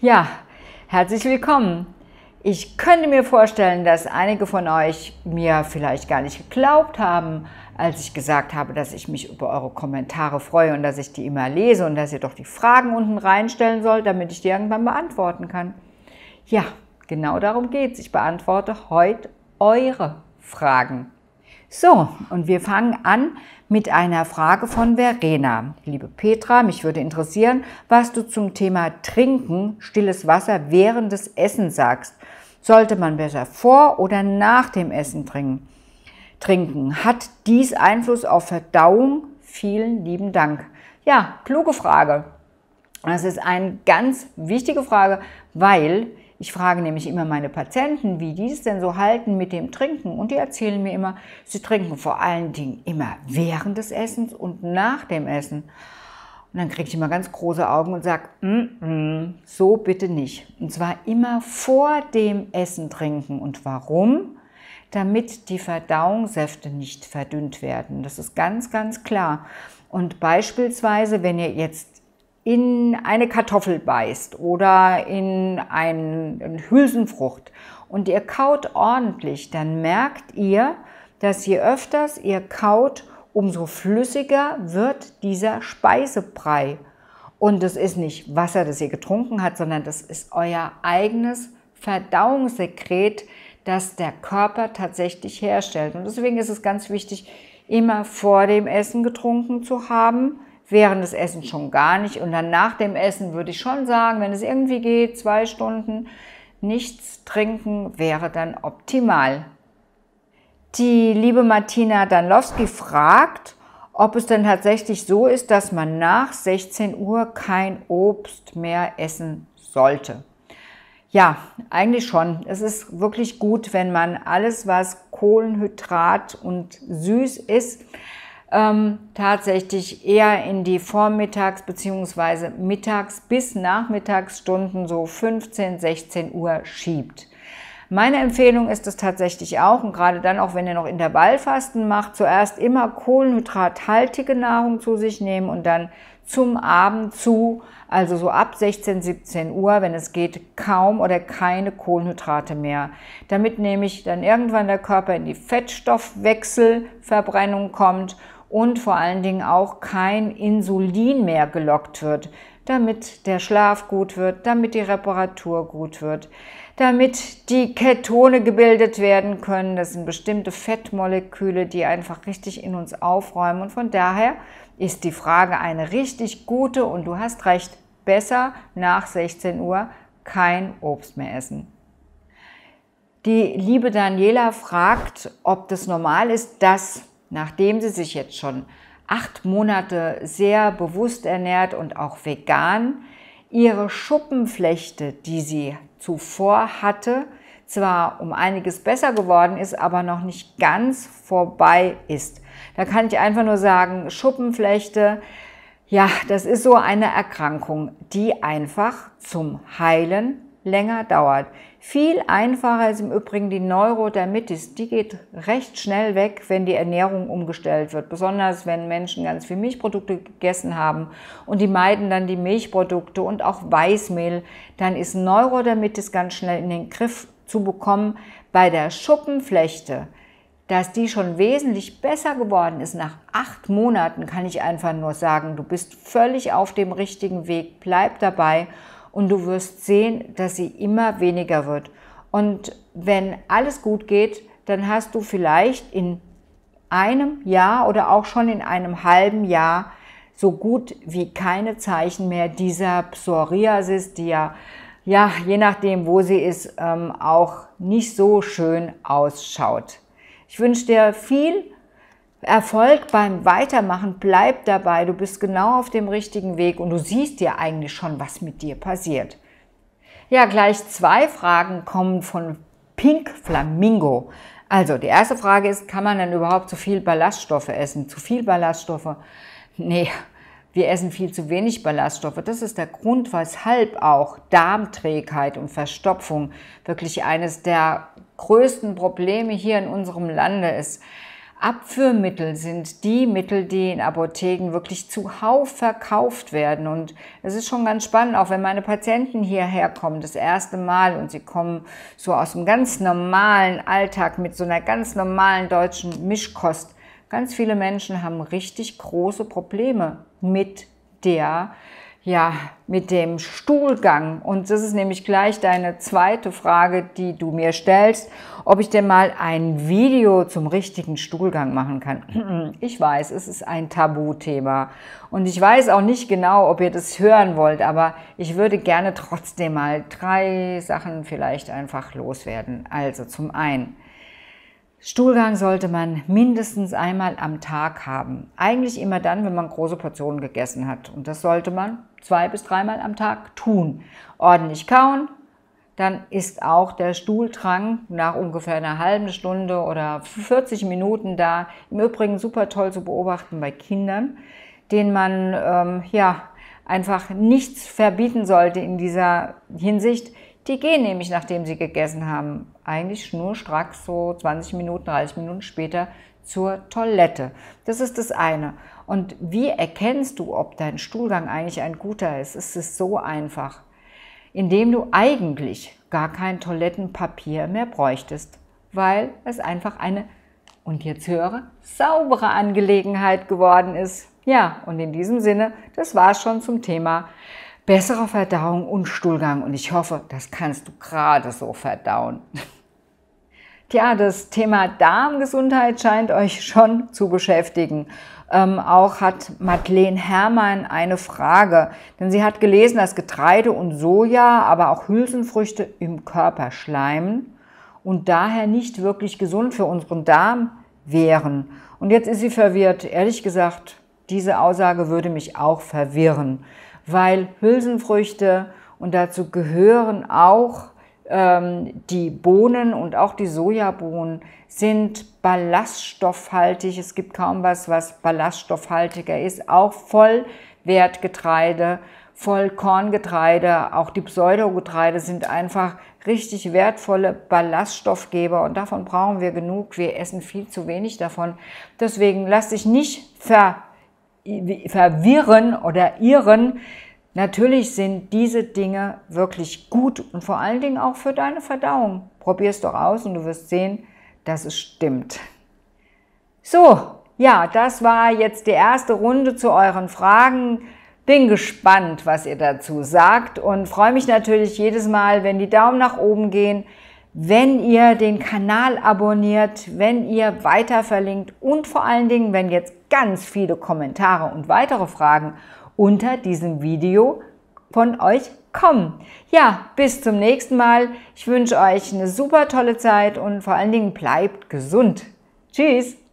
Ja, herzlich willkommen. Ich könnte mir vorstellen, dass einige von euch mir vielleicht gar nicht geglaubt haben, als ich gesagt habe, dass ich mich über eure Kommentare freue und dass ich die immer lese und dass ihr doch die Fragen unten reinstellen sollt, damit ich die irgendwann beantworten kann. Ja, genau darum geht's. Ich beantworte heute eure Fragen. So, und wir fangen an mit einer Frage von Verena. Liebe Petra, mich würde interessieren, was du zum Thema Trinken stilles Wasser während des Essens sagst. Sollte man besser vor oder nach dem Essen trinken? Trinken. Hat dies Einfluss auf Verdauung? Vielen lieben Dank. Ja, kluge Frage. Das ist eine ganz wichtige Frage, weil ich frage nämlich immer meine Patienten, wie die es denn so halten mit dem Trinken. Und die erzählen mir immer, sie trinken vor allen Dingen immer während des Essens und nach dem Essen. Und dann kriege ich immer ganz große Augen und sage, mm -mm, so bitte nicht. Und zwar immer vor dem Essen trinken. Und warum? Damit die Verdauungssäfte nicht verdünnt werden. Das ist ganz, ganz klar. Und beispielsweise, wenn ihr jetzt in eine Kartoffel beißt oder in eine Hülsenfrucht und ihr kaut ordentlich, dann merkt ihr, dass je öfters ihr kaut, umso flüssiger wird dieser Speisebrei. Und das ist nicht Wasser, das ihr getrunken habt, sondern das ist euer eigenes Verdauungssekret, das der Körper tatsächlich herstellt. Und deswegen ist es ganz wichtig, immer vor dem Essen getrunken zu haben, während des Essens schon gar nicht. Und dann nach dem Essen würde ich schon sagen, wenn es irgendwie geht, zwei Stunden nichts trinken wäre dann optimal. Die liebe Martina Danlowski fragt, ob es denn tatsächlich so ist, dass man nach 16 Uhr kein Obst mehr essen sollte. Ja, eigentlich schon. Es ist wirklich gut, wenn man alles, was Kohlenhydrat und süß ist, ähm, tatsächlich eher in die Vormittags- bzw. Mittags- bis Nachmittagsstunden so 15, 16 Uhr schiebt. Meine Empfehlung ist es tatsächlich auch, und gerade dann auch, wenn ihr noch Intervallfasten macht, zuerst immer kohlenhydrathaltige Nahrung zu sich nehmen und dann zum Abend zu, also so ab 16, 17 Uhr, wenn es geht, kaum oder keine Kohlenhydrate mehr. Damit nämlich dann irgendwann der Körper in die Fettstoffwechselverbrennung kommt und vor allen Dingen auch kein Insulin mehr gelockt wird, damit der Schlaf gut wird, damit die Reparatur gut wird, damit die Ketone gebildet werden können. Das sind bestimmte Fettmoleküle, die einfach richtig in uns aufräumen. Und von daher ist die Frage eine richtig gute und du hast recht, besser nach 16 Uhr kein Obst mehr essen. Die liebe Daniela fragt, ob das normal ist, dass nachdem sie sich jetzt schon acht Monate sehr bewusst ernährt und auch vegan, ihre Schuppenflechte, die sie zuvor hatte, zwar um einiges besser geworden ist, aber noch nicht ganz vorbei ist. Da kann ich einfach nur sagen, Schuppenflechte, ja, das ist so eine Erkrankung, die einfach zum Heilen länger dauert. Viel einfacher ist im Übrigen die Neurodermitis. Die geht recht schnell weg, wenn die Ernährung umgestellt wird. Besonders wenn Menschen ganz viel Milchprodukte gegessen haben und die meiden dann die Milchprodukte und auch Weißmehl, dann ist Neurodermitis ganz schnell in den Griff zu bekommen. Bei der Schuppenflechte, dass die schon wesentlich besser geworden ist. Nach acht Monaten kann ich einfach nur sagen, du bist völlig auf dem richtigen Weg, bleib dabei und du wirst sehen, dass sie immer weniger wird. Und wenn alles gut geht, dann hast du vielleicht in einem Jahr oder auch schon in einem halben Jahr so gut wie keine Zeichen mehr dieser Psoriasis, die ja, ja je nachdem, wo sie ist, ähm, auch nicht so schön ausschaut. Ich wünsche dir viel Spaß. Erfolg beim Weitermachen bleibt dabei. Du bist genau auf dem richtigen Weg und du siehst ja eigentlich schon, was mit dir passiert. Ja, gleich zwei Fragen kommen von Pink Flamingo. Also die erste Frage ist, kann man denn überhaupt zu viel Ballaststoffe essen? Zu viel Ballaststoffe? Nee, wir essen viel zu wenig Ballaststoffe. Das ist der Grund, weshalb auch Darmträgheit und Verstopfung wirklich eines der größten Probleme hier in unserem Lande ist. Abführmittel sind die Mittel, die in Apotheken wirklich zuhauf verkauft werden. Und es ist schon ganz spannend, auch wenn meine Patienten hierher kommen, das erste Mal, und sie kommen so aus dem ganz normalen Alltag mit so einer ganz normalen deutschen Mischkost. Ganz viele Menschen haben richtig große Probleme mit der ja, mit dem Stuhlgang. Und das ist nämlich gleich deine zweite Frage, die du mir stellst, ob ich denn mal ein Video zum richtigen Stuhlgang machen kann. Ich weiß, es ist ein Tabuthema. Und ich weiß auch nicht genau, ob ihr das hören wollt, aber ich würde gerne trotzdem mal drei Sachen vielleicht einfach loswerden. Also zum einen, Stuhlgang sollte man mindestens einmal am Tag haben. Eigentlich immer dann, wenn man große Portionen gegessen hat. Und das sollte man zwei bis dreimal am Tag tun. Ordentlich kauen, dann ist auch der Stuhldrang nach ungefähr einer halben Stunde oder 40 Minuten da. Im Übrigen super toll zu beobachten bei Kindern, denen man ähm, ja einfach nichts verbieten sollte in dieser Hinsicht. Die gehen nämlich, nachdem sie gegessen haben, eigentlich schnurstracks so 20 Minuten, 30 Minuten später zur Toilette. Das ist das eine. Und wie erkennst du, ob dein Stuhlgang eigentlich ein guter ist? Es ist so einfach, indem du eigentlich gar kein Toilettenpapier mehr bräuchtest, weil es einfach eine, und jetzt höre, saubere Angelegenheit geworden ist. Ja, und in diesem Sinne, das war's schon zum Thema bessere Verdauung und Stuhlgang. Und ich hoffe, das kannst du gerade so verdauen. Tja, das Thema Darmgesundheit scheint euch schon zu beschäftigen. Ähm, auch hat Madeleine Herrmann eine Frage, denn sie hat gelesen, dass Getreide und Soja, aber auch Hülsenfrüchte im Körper schleimen und daher nicht wirklich gesund für unseren Darm wären. Und jetzt ist sie verwirrt. Ehrlich gesagt, diese Aussage würde mich auch verwirren weil Hülsenfrüchte und dazu gehören auch ähm, die Bohnen und auch die Sojabohnen sind ballaststoffhaltig. Es gibt kaum was, was ballaststoffhaltiger ist. Auch Vollwertgetreide, Vollkorngetreide, auch die Pseudogetreide sind einfach richtig wertvolle Ballaststoffgeber und davon brauchen wir genug. Wir essen viel zu wenig davon. Deswegen lass dich nicht ver verwirren oder irren. Natürlich sind diese Dinge wirklich gut und vor allen Dingen auch für deine Verdauung. Probier es doch aus und du wirst sehen, dass es stimmt. So, ja, das war jetzt die erste Runde zu euren Fragen. Bin gespannt, was ihr dazu sagt und freue mich natürlich jedes Mal, wenn die Daumen nach oben gehen, wenn ihr den Kanal abonniert, wenn ihr weiter verlinkt und vor allen Dingen, wenn jetzt ganz viele Kommentare und weitere Fragen unter diesem Video von euch kommen. Ja, bis zum nächsten Mal. Ich wünsche euch eine super tolle Zeit und vor allen Dingen bleibt gesund. Tschüss!